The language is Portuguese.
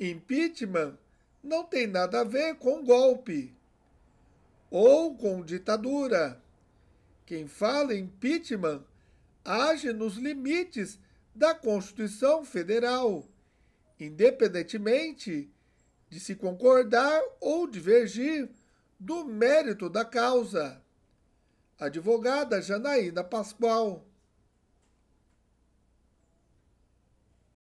Impeachment não tem nada a ver com golpe ou com ditadura. Quem fala impeachment age nos limites da Constituição Federal, independentemente de se concordar ou divergir do mérito da causa. Advogada Janaína Pascoal.